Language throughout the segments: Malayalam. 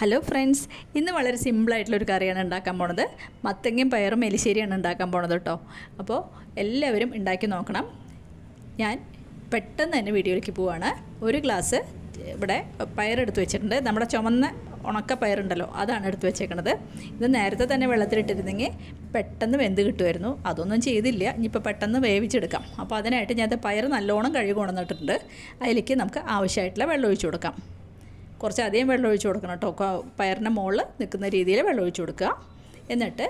ഹലോ ഫ്രണ്ട്സ് ഇന്ന് വളരെ സിമ്പിളായിട്ടുള്ളൊരു കറിയാണ് ഉണ്ടാക്കാൻ പോണത് മത്തങ്ങയും പയറും എലിശ്ശേരിയാണ് ഉണ്ടാക്കാൻ പോണത് കേട്ടോ അപ്പോൾ എല്ലാവരും ഉണ്ടാക്കി നോക്കണം ഞാൻ പെട്ടെന്ന് തന്നെ വീഡിയോയിലേക്ക് പോവാണ് ഒരു ഗ്ലാസ് ഇവിടെ പയറെടുത്ത് വെച്ചിട്ടുണ്ട് നമ്മുടെ ചുമന്ന ഉണക്ക പയറുണ്ടല്ലോ അതാണ് എടുത്ത് വെച്ചേക്കണത് ഇത് നേരത്തെ തന്നെ വെള്ളത്തിലിട്ടിരുന്നെങ്കിൽ പെട്ടെന്ന് വെന്ത് കിട്ടുമായിരുന്നു അതൊന്നും ചെയ്തില്ല ഇനിയിപ്പോൾ പെട്ടെന്ന് വേവിച്ചെടുക്കാം അപ്പോൾ അതിനായിട്ട് ഞാൻ പയർ നല്ലോണം കഴുകി കൊണ്ടുവന്നിട്ടുണ്ട് അതിലേക്ക് നമുക്ക് ആവശ്യമായിട്ടുള്ള വെള്ളം ഒഴിച്ചു കൊടുക്കാം കുറച്ച് അധികം വെള്ളം ഒഴിച്ച് കൊടുക്കണം കേട്ടോ പയറിൻ്റെ മുകളിൽ നിൽക്കുന്ന രീതിയിൽ വെള്ളം ഒഴിച്ച് കൊടുക്കുക എന്നിട്ട്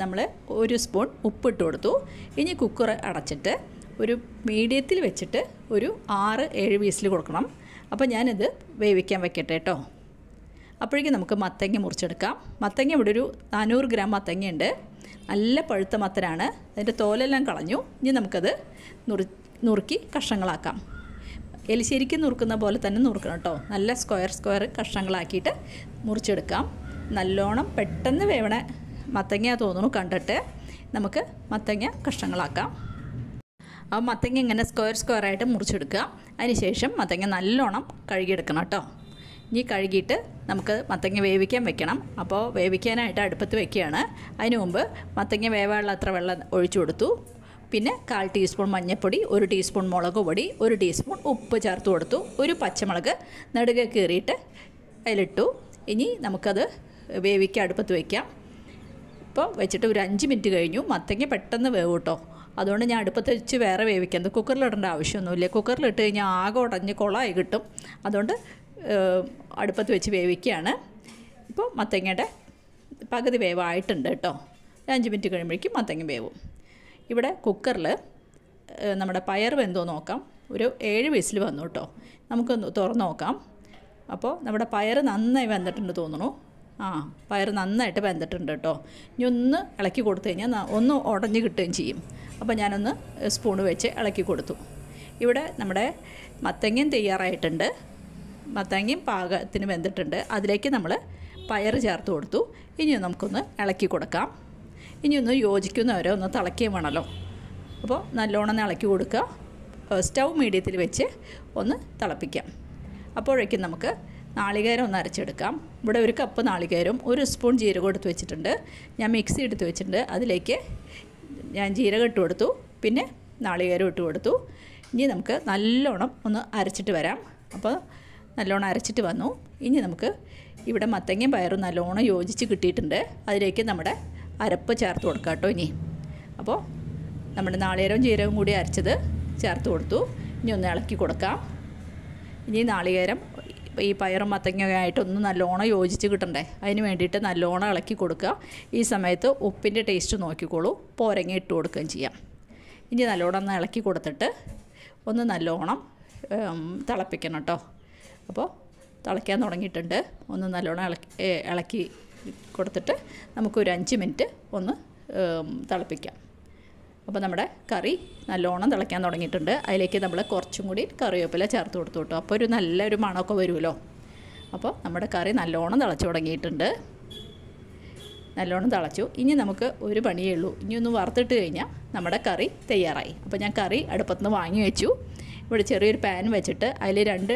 നമ്മൾ ഒരു സ്പൂൺ ഉപ്പിട്ട് കൊടുത്തു ഇനി കുക്കർ അടച്ചിട്ട് ഒരു മീഡിയത്തിൽ വെച്ചിട്ട് ഒരു ആറ് ഏഴ് പീസിൽ കൊടുക്കണം അപ്പോൾ ഞാനിത് വേവിക്കാൻ വെക്കട്ടെ കേട്ടോ അപ്പോഴേക്കും നമുക്ക് മത്തങ്ങ മുറിച്ചെടുക്കാം മത്തങ്ങ ഇവിടെ ഒരു നാനൂറ് ഗ്രാം മത്തങ്ങയുണ്ട് നല്ല പഴുത്ത മത്തനാണ് അതിൻ്റെ തോലെല്ലാം കളഞ്ഞു ഇനി നമുക്കത് നുറു നുറുക്കി കഷ്ണങ്ങളാക്കാം എലി ശരിക്കും നുറുക്കുന്ന പോലെ തന്നെ നുറുക്കണം കേട്ടോ നല്ല സ്ക്വയർ സ്ക്വയർ കഷ്ണങ്ങളാക്കിയിട്ട് മുറിച്ചെടുക്കാം നല്ലോണം പെട്ടെന്ന് വേവണ മത്തങ്ങ തോന്നുന്നു കണ്ടിട്ട് നമുക്ക് മത്തങ്ങ കഷ്ണങ്ങളാക്കാം ആ മത്തങ്ങ ഇങ്ങനെ സ്ക്വയർ സ്ക്വയർ ആയിട്ട് മുറിച്ചെടുക്കുക അതിനുശേഷം മത്തങ്ങ നല്ലോണം കഴുകിയെടുക്കണം കേട്ടോ ഇനി കഴുകിയിട്ട് നമുക്ക് മത്തങ്ങ വേവിക്കാൻ വെക്കണം അപ്പോൾ വേവിക്കാനായിട്ട് അടുപ്പത്ത് വെക്കുകയാണ് അതിനു മുമ്പ് മത്തങ്ങ വേവാനുള്ള അത്ര വെള്ളം ഒഴിച്ചു കൊടുത്തു പിന്നെ കാൽ ടീസ്പൂൺ മഞ്ഞൾപ്പൊടി ഒരു ടീസ്പൂൺ മുളക് പൊടി ഒരു ടീസ്പൂൺ ഉപ്പ് ചേർത്ത് കൊടുത്തു ഒരു പച്ചമുളക് നടുക കീറിയിട്ട് അതിലിട്ടു ഇനി നമുക്കത് വേവിക്കുക അടുപ്പത്ത് വയ്ക്കാം ഇപ്പോൾ വെച്ചിട്ട് ഒരു അഞ്ച് മിനിറ്റ് കഴിഞ്ഞു മത്തങ്ങ പെട്ടെന്ന് വേവ് കേട്ടോ അതുകൊണ്ട് ഞാൻ അടുപ്പത്ത് വെച്ച് വേറെ കുക്കറിൽ കുക്കറിലിടേണ്ട ആവശ്യമൊന്നുമില്ല കുക്കറിലിട്ട് കഴിഞ്ഞാൽ ആകെ ഉടഞ്ഞ് കുളമായി കിട്ടും അതുകൊണ്ട് അടുപ്പത്ത് വെച്ച് വേവിക്കുകയാണ് ഇപ്പോൾ മത്തങ്ങയുടെ പകുതി വേവായിട്ടുണ്ട് കേട്ടോ അഞ്ച് മിനിറ്റ് കഴിയുമ്പോഴേക്കും മത്തങ്ങ വേവും ഇവിടെ കുക്കറിൽ നമ്മുടെ പയർ വെന്തോ നോക്കാം ഒരു ഏഴ് വിസിൽ വന്നു കേട്ടോ നമുക്കൊന്ന് തുറന്ന് നോക്കാം അപ്പോൾ നമ്മുടെ പയർ നന്നായി വെന്തിട്ടുണ്ട് തോന്നുന്നു ആ പയർ നന്നായിട്ട് വെന്തിട്ടുണ്ട് കേട്ടോ ഇനി ഒന്ന് ഇളക്കി കൊടുത്തു കഴിഞ്ഞാൽ ഒന്ന് ഉടഞ്ഞ് കിട്ടുകയും ചെയ്യും അപ്പോൾ ഞാനൊന്ന് സ്പൂൺ വെച്ച് ഇളക്കി കൊടുത്തു ഇവിടെ നമ്മുടെ മത്തങ്ങയും തയ്യാറായിട്ടുണ്ട് മത്തങ്ങയും പാകത്തിന് വെന്തിട്ടുണ്ട് അതിലേക്ക് നമ്മൾ പയർ ചേർത്ത് കൊടുത്തു ഇനി നമുക്കൊന്ന് ഇളക്കി കൊടുക്കാം ഇനി ഒന്ന് യോജിക്കുന്നവരെ ഒന്ന് തിളക്കുകയും വേണമല്ലോ അപ്പോൾ നല്ലോണം ഇളക്കി കൊടുക്കുക സ്റ്റൗ മീഡിയത്തിൽ വെച്ച് ഒന്ന് തിളപ്പിക്കാം അപ്പോഴേക്കും നമുക്ക് നാളികേരം ഒന്ന് അരച്ചെടുക്കാം ഇവിടെ ഒരു കപ്പ് നാളികേരം ഒരു സ്പൂൺ ജീരകം എടുത്ത് വെച്ചിട്ടുണ്ട് ഞാൻ മിക്സി എടുത്ത് വെച്ചിട്ടുണ്ട് അതിലേക്ക് ഞാൻ ജീരകം ഇട്ട് കൊടുത്തു പിന്നെ നാളികേരം ഇട്ട് കൊടുത്തു ഇനി നമുക്ക് നല്ലോണം ഒന്ന് അരച്ചിട്ട് വരാം അപ്പോൾ നല്ലോണം അരച്ചിട്ട് വന്നു ഇനി നമുക്ക് ഇവിടെ മത്തങ്ങയും പയറും നല്ലോണം യോജിച്ച് കിട്ടിയിട്ടുണ്ട് അതിലേക്ക് നമ്മുടെ അരപ്പ് ചേർത്ത് കൊടുക്കുക കേട്ടോ ഇനി അപ്പോൾ നമ്മുടെ നാളികേരവും ജീരകവും കൂടി അരച്ചത് ചേർത്ത് കൊടുത്തു ഇനി ഒന്ന് ഇളക്കി കൊടുക്കാം ഇനി നാളികേരം ഈ പയറും ഒന്ന് നല്ലോണം യോജിച്ച് കിട്ടണ്ടേ അതിന് വേണ്ടിയിട്ട് നല്ലോണം ഇളക്കി കൊടുക്കുക ഈ സമയത്ത് ഉപ്പിൻ്റെ ടേസ്റ്റ് നോക്കിക്കോളൂ പോരങ്ങ ഇട്ട് കൊടുക്കുകയും ചെയ്യാം ഇനി നല്ലോണം ഒന്ന് ഇളക്കി കൊടുത്തിട്ട് ഒന്ന് നല്ലോണം തിളപ്പിക്കണം കേട്ടോ അപ്പോൾ തിളയ്ക്കാൻ തുടങ്ങിയിട്ടുണ്ട് ഒന്ന് നല്ലോണം ഇളക്കി ഇളക്കി കൊടുത്തിട്ട് നമുക്കൊരു അഞ്ച് മിനിറ്റ് ഒന്ന് തിളപ്പിക്കാം അപ്പോൾ നമ്മുടെ കറി നല്ലോണം തിളയ്ക്കാൻ തുടങ്ങിയിട്ടുണ്ട് അതിലേക്ക് നമ്മൾ കുറച്ചും കൂടി കറിവേപ്പില ചേർത്ത് കൊടുത്തു കേട്ടോ അപ്പോൾ ഒരു നല്ലൊരു മണമൊക്കെ വരുമല്ലോ അപ്പോൾ നമ്മുടെ കറി നല്ലോണം തിളച്ചു തുടങ്ങിയിട്ടുണ്ട് നല്ലോണം തിളച്ചു ഇനി നമുക്ക് ഒരു പണിയേ ഉള്ളൂ ഇനി ഒന്ന് വറുത്തിട്ട് കഴിഞ്ഞാൽ നമ്മുടെ കറി തയ്യാറായി അപ്പോൾ ഞാൻ കറി നിന്ന് വാങ്ങി വെച്ചു ഇവിടെ ചെറിയൊരു പാൻ വെച്ചിട്ട് അതിൽ രണ്ട്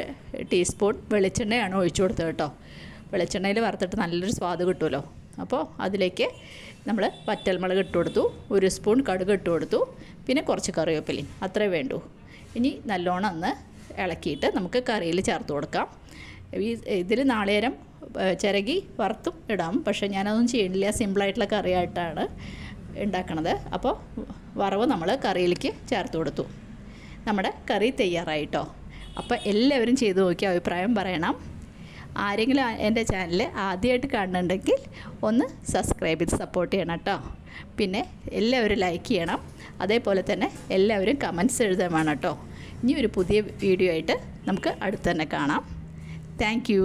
ടീസ്പൂൺ വെളിച്ചെണ്ണയാണ് ഒഴിച്ചു കൊടുത്തത് കേട്ടോ വെളിച്ചെണ്ണയിൽ വറുത്തിട്ട് നല്ലൊരു സ്വാദ് കിട്ടുമല്ലോ അപ്പോൾ അതിലേക്ക് നമ്മൾ വറ്റൽമുളക് ഇട്ട് കൊടുത്തു ഒരു സ്പൂൺ കടുക് ഇട്ട് കൊടുത്തു പിന്നെ കുറച്ച് കറിവേപ്പിലയും അത്രേ വേണ്ടൂ ഇനി നല്ലോണം ഒന്ന് ഇളക്കിയിട്ട് നമുക്ക് കറിയിൽ ചേർത്ത് കൊടുക്കാം ഈ ഇതിൽ നാളേരം ചിരകി വറുത്തും ഇടാം പക്ഷെ ഞാനതൊന്നും ചെയ്യണില്ല സിമ്പിളായിട്ടുള്ള കറിയായിട്ടാണ് ഉണ്ടാക്കണത് അപ്പോൾ വറവ് നമ്മൾ കറിയിലേക്ക് ചേർത്ത് കൊടുത്തു നമ്മുടെ കറി തയ്യാറായിട്ടോ അപ്പോൾ എല്ലാവരും ചെയ്ത് നോക്കി അഭിപ്രായം പറയണം ആരെങ്കിലും എൻ്റെ ചാനൽ ആദ്യമായിട്ട് കാണുന്നുണ്ടെങ്കിൽ ഒന്ന് സബ്സ്ക്രൈബ് ചെയ്ത് സപ്പോർട്ട് ചെയ്യണം കേട്ടോ പിന്നെ എല്ലാവരും ലൈക്ക് ചെയ്യണം അതേപോലെ തന്നെ എല്ലാവരും കമൻസ് എഴുതാൻ വേണം കേട്ടോ ഇനി ഒരു പുതിയ വീഡിയോ ആയിട്ട് നമുക്ക് അടുത്ത് തന്നെ കാണാം താങ്ക്